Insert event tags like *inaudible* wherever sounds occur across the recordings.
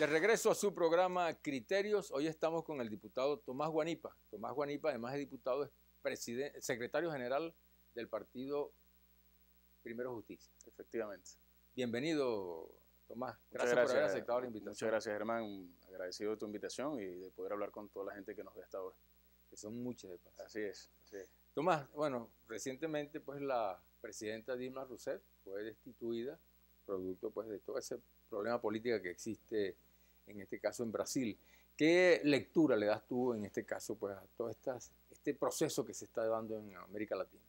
De regreso a su programa Criterios, hoy estamos con el diputado Tomás Guanipa. Tomás Guanipa, además de diputado, es presidente, secretario general del partido Primero Justicia. Efectivamente. Bienvenido, Tomás. Gracias, por haber aceptado la invitación. Muchas gracias, Germán. Agradecido de tu invitación y de poder hablar con toda la gente que nos ve hasta ahora. Que son muchas de paso. Así es, Tomás, bueno, recientemente pues la presidenta Dilma Rousseff fue destituida producto pues de todo ese problema político que existe en este caso en Brasil. ¿Qué lectura le das tú en este caso pues, a todo este proceso que se está dando en América Latina?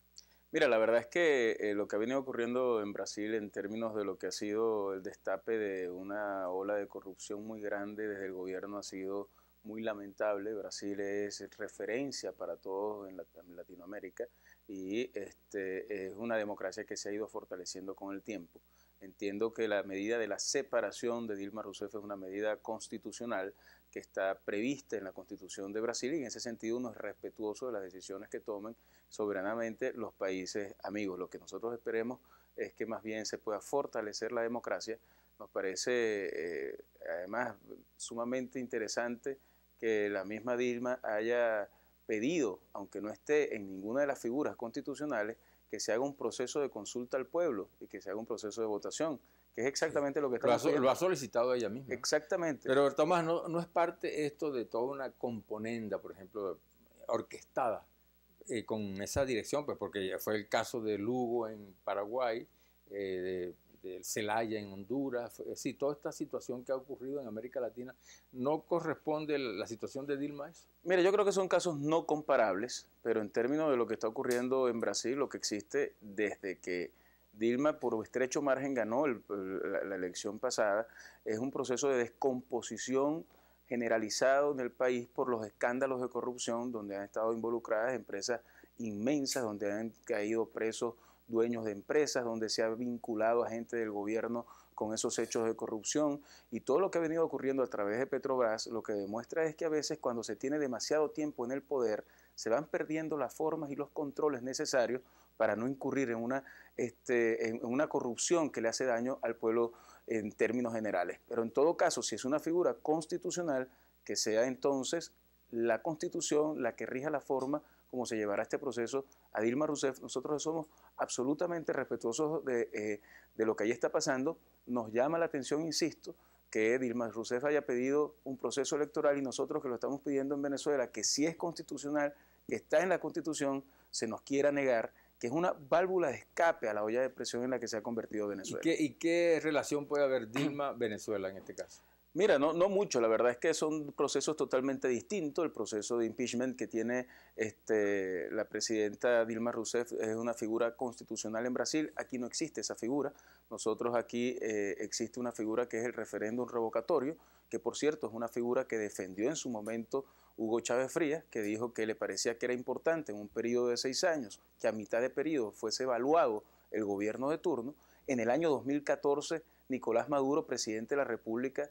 Mira, la verdad es que eh, lo que ha venido ocurriendo en Brasil en términos de lo que ha sido el destape de una ola de corrupción muy grande desde el gobierno ha sido muy lamentable. Brasil es referencia para todos en Latinoamérica y este, es una democracia que se ha ido fortaleciendo con el tiempo. Entiendo que la medida de la separación de Dilma Rousseff es una medida constitucional que está prevista en la Constitución de Brasil y en ese sentido uno es respetuoso de las decisiones que tomen soberanamente los países amigos. Lo que nosotros esperemos es que más bien se pueda fortalecer la democracia. Nos parece eh, además sumamente interesante que la misma Dilma haya pedido, aunque no esté en ninguna de las figuras constitucionales, que se haga un proceso de consulta al pueblo y que se haga un proceso de votación, que es exactamente lo que está lo ha, lo ha solicitado ella misma. Exactamente. Pero Tomás, ¿no, es parte esto de toda una componenda, por ejemplo, orquestada eh, con esa dirección? Pues porque fue el caso de Lugo en Paraguay, eh, del Celaya en Honduras, si toda esta situación que ha ocurrido en América Latina, ¿no corresponde la situación de Dilma Mira, yo creo que son casos no comparables, pero en términos de lo que está ocurriendo en Brasil, lo que existe desde que Dilma por estrecho margen ganó la elección pasada, es un proceso de descomposición generalizado en el país por los escándalos de corrupción donde han estado involucradas empresas inmensas, donde han caído presos dueños de empresas, donde se ha vinculado a gente del gobierno con esos hechos de corrupción y todo lo que ha venido ocurriendo a través de Petrobras lo que demuestra es que a veces cuando se tiene demasiado tiempo en el poder se van perdiendo las formas y los controles necesarios para no incurrir en una, este, una corrupción que le hace daño al pueblo en términos generales. Pero en todo caso, si es una figura constitucional, que sea entonces la constitución la que rija la forma Cómo se llevará este proceso a Dilma Rousseff. Nosotros somos absolutamente respetuosos eh, de, lo que ahí está pasando. Nos llama la atención, insisto, que Dilma Rousseff haya pedido un proceso electoral y nosotros que lo estamos pidiendo en Venezuela, que si es constitucional, que está en la constitución, se nos quiera negar que es una válvula de escape a la olla de presión en la que se ha convertido Venezuela. y qué relación puede haber Dilma-Venezuela en este caso? Mira, no, no mucho, la verdad es que son procesos totalmente distintos. El proceso de impeachment que tiene este, la presidenta Dilma Rousseff es una figura constitucional en Brasil. Aquí no existe esa figura. Nosotros aquí eh, existe una figura que es el referéndum revocatorio, que por cierto es una figura que defendió en su momento Hugo Chávez Frías, que dijo que le parecía que era importante en un periodo de seis años, que a mitad de periodo fuese evaluado el gobierno de turno. En el año 2014, Nicolás Maduro, presidente de la República,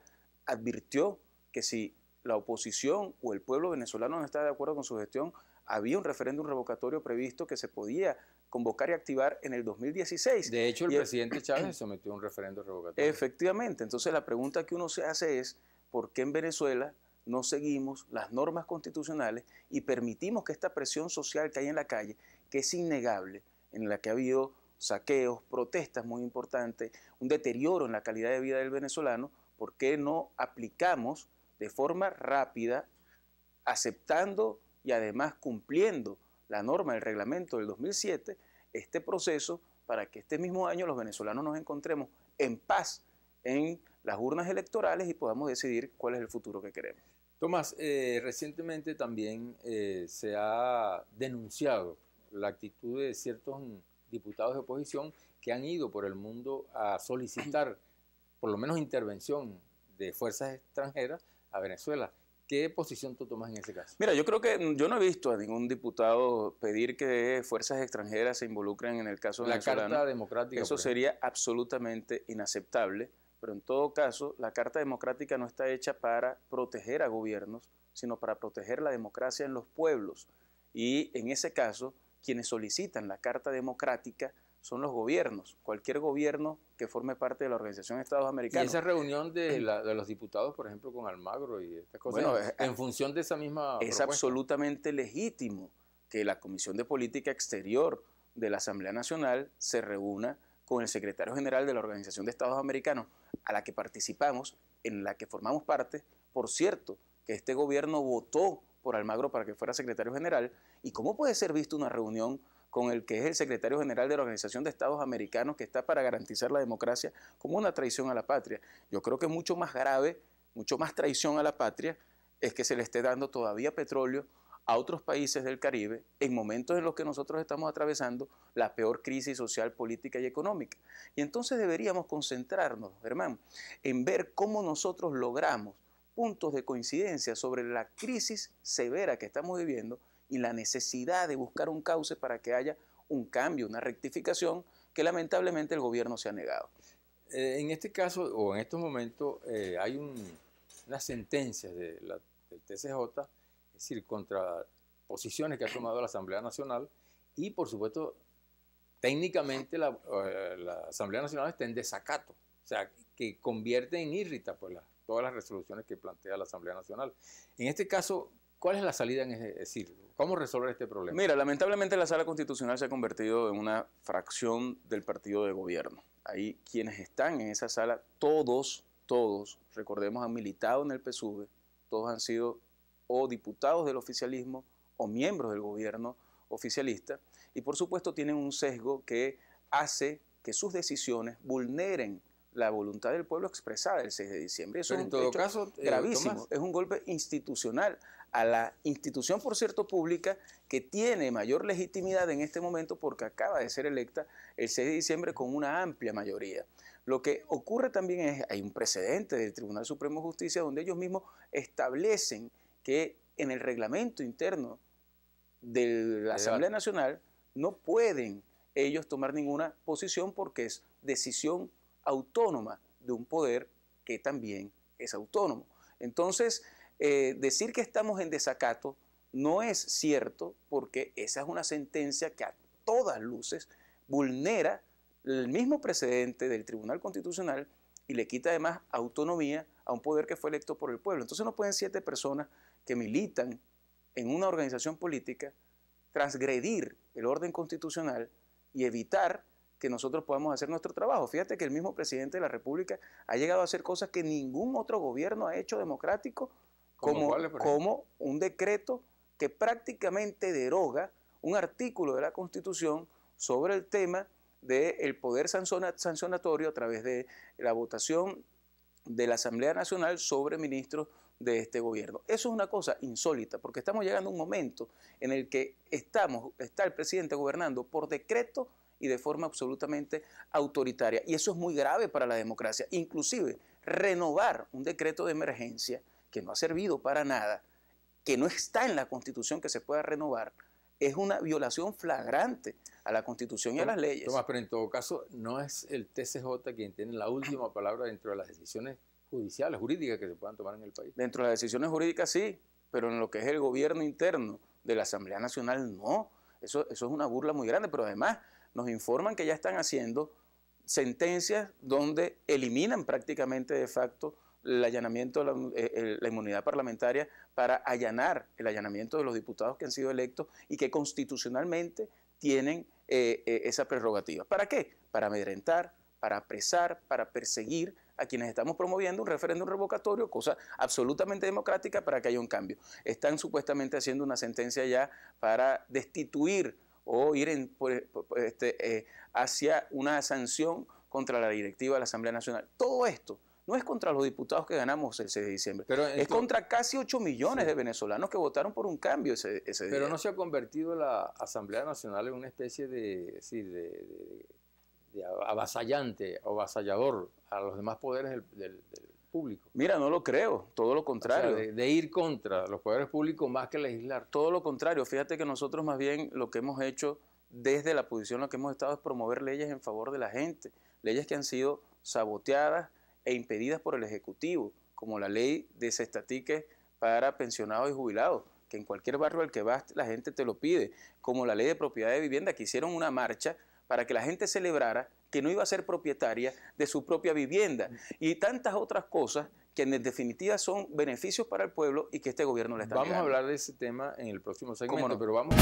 advirtió que si la oposición o el pueblo venezolano no está de acuerdo con su gestión, había un referéndum revocatorio previsto que se podía convocar y activar en el 2016. De hecho, el presidente *clears throat* Chávez sometió un referéndum revocatorio. Efectivamente, entonces la pregunta que uno se hace es, ¿por qué en Venezuela no seguimos las normas constitucionales y permitimos que esta presión social que hay en la calle, que es innegable, en la que ha habido saqueos, protestas muy importantes, un deterioro en la calidad de vida del venezolano, ¿Por qué no aplicamos de forma rápida, aceptando y además cumpliendo la norma del reglamento del 2007, este proceso para que este mismo año los venezolanos nos encontremos en paz en las urnas electorales y podamos decidir cuál es el futuro que queremos. Tomás, eh, recientemente también eh, se ha denunciado la actitud de ciertos diputados de oposición que han ido por el mundo a solicitar por lo menos intervención de fuerzas extranjeras a Venezuela. ¿Qué posición tú tomas en ese caso? Mira, yo creo que yo no he visto a ningún diputado pedir que fuerzas extranjeras se involucren en el caso de venezolano. La Carta Democrática. Eso sería absolutamente inaceptable, pero en todo caso, la Carta Democrática no está hecha para proteger a gobiernos, sino para proteger la democracia en los pueblos. Y en ese caso, quienes solicitan la Carta Democrática son los gobiernos. Cualquier gobierno que forme parte de la Organización de Estados Americanos. Y esa reunión de, los diputados, por ejemplo, con Almagro y estas cosas, bueno, en eh, eh, función de esa misma. Es absolutamente legítimo que la Comisión de Política Exterior de la Asamblea Nacional se reúna con el secretario general de la Organización de Estados Americanos, a la que participamos, en la que formamos parte. Por cierto, que este gobierno votó por Almagro para que fuera secretario general. ¿Y cómo puede ser vista una reunión con el que es el secretario general de la Organización de Estados Americanos, que está para garantizar la democracia, como una traición a la patria. Yo creo que mucho más grave, mucho más traición a la patria, es que se le esté dando todavía petróleo a otros países del Caribe en momentos en los que nosotros estamos atravesando la peor crisis social, política y económica. Y entonces deberíamos concentrarnos, hermano, en ver cómo nosotros logramos puntos de coincidencia sobre la crisis severa que estamos viviendo y la necesidad de buscar un cauce para que haya un cambio, una rectificación que lamentablemente el gobierno se ha negado. Eh, en este caso, o en estos momentos, eh, hay un, una sentencia del TCJ, es decir, contra posiciones que ha tomado la Asamblea Nacional y, por supuesto, técnicamente la, eh, Asamblea Nacional está en desacato, o sea, que convierte en irrita pues, todas las resoluciones que plantea la Asamblea Nacional. En este caso, ¿Cuál es la salida en ese decir? ¿Cómo resolver este problema? Mira, lamentablemente la sala constitucional se ha convertido en una fracción del partido de gobierno. Ahí quienes están en esa sala, todos, todos, recordemos, han militado en el PSUV, todos han sido o diputados del oficialismo o miembros del gobierno oficialista y por supuesto tienen un sesgo que hace que sus decisiones vulneren la voluntad del pueblo expresada el 6 de diciembre. Eso es en todo caso, eh, gravísimo. es un golpe institucional a la institución, por cierto, pública, que tiene mayor legitimidad en este momento porque acaba de ser electa el 6 de diciembre con una amplia mayoría. Lo que ocurre también es, hay un precedente del Tribunal Supremo de Justicia donde ellos mismos establecen que en el reglamento interno de la Asamblea Nacional no pueden ellos tomar ninguna posición porque es decisión autónoma de un poder que también es autónomo. Entonces, eh, decir que estamos en desacato no es cierto porque esa es una sentencia que a todas luces vulnera el mismo precedente del Tribunal Constitucional y le quita además autonomía a un poder que fue electo por el pueblo. Entonces no pueden siete personas que militan en una organización política transgredir el orden constitucional y evitar que nosotros podamos hacer nuestro trabajo. Fíjate que el mismo presidente de la República ha llegado a hacer cosas que ningún otro gobierno ha hecho democrático como, un decreto que prácticamente deroga un artículo de la Constitución sobre el tema del poder sancionatorio a través de la votación de la Asamblea Nacional sobre ministros de este gobierno. Eso es una cosa insólita, porque estamos llegando a un momento en el que está el presidente gobernando por decreto y de forma absolutamente autoritaria. Y eso es muy grave para la democracia. Inclusive, renovar un decreto de emergencia que no ha servido para nada, que no está en la Constitución que se pueda renovar, es una violación flagrante a la Constitución y a las leyes. Tomás, pero en todo caso, no es el TCJ quien tiene la última *clears throat* palabra dentro de las decisiones judiciales, jurídicas que se puedan tomar en el país. Dentro de las decisiones jurídicas sí, pero en lo que es el gobierno interno de la Asamblea Nacional no. Eso, eso es una burla muy grande, pero además nos informan que ya están haciendo sentencias donde eliminan prácticamente de facto el allanamiento, la, eh, la, inmunidad parlamentaria para allanar el allanamiento de los diputados que han sido electos y que constitucionalmente tienen eh, eh, esa prerrogativa. ¿Para qué? Para amedrentar, para apresar, para perseguir a quienes estamos promoviendo un referéndum revocatorio, cosa absolutamente democrática para que haya un cambio. Están supuestamente haciendo una sentencia ya para destituir o ir pues, pues, pues, este, hacia una sanción contra la directiva de la Asamblea Nacional. Todo esto no es contra los diputados que ganamos el 6 de diciembre, es este- contra casi 8 millones de venezolanos que votaron por un cambio ese, ese día. Pero no se ha convertido la Asamblea Nacional en una especie de, avasallante o avasallador a los demás poderes del, público. Mira, no lo creo, todo lo contrario. de, de, ir contra los poderes públicos más que legislar. Todo lo contrario, fíjate que nosotros más bien lo que hemos hecho desde la posición en la que hemos estado es promover leyes en favor de la gente, leyes que han sido saboteadas, e impedidas por el Ejecutivo, como la ley de Cestatiques para pensionados y jubilados, que en cualquier barrio al que vas la gente te lo pide, como la ley de propiedad de vivienda, que hicieron una marcha para que la gente celebrara que no iba a ser propietaria de su propia vivienda y tantas otras cosas que en definitiva son beneficios para el pueblo y que este gobierno le está Vamos a hablar de ese tema en el próximo segmento, no? pero vamos.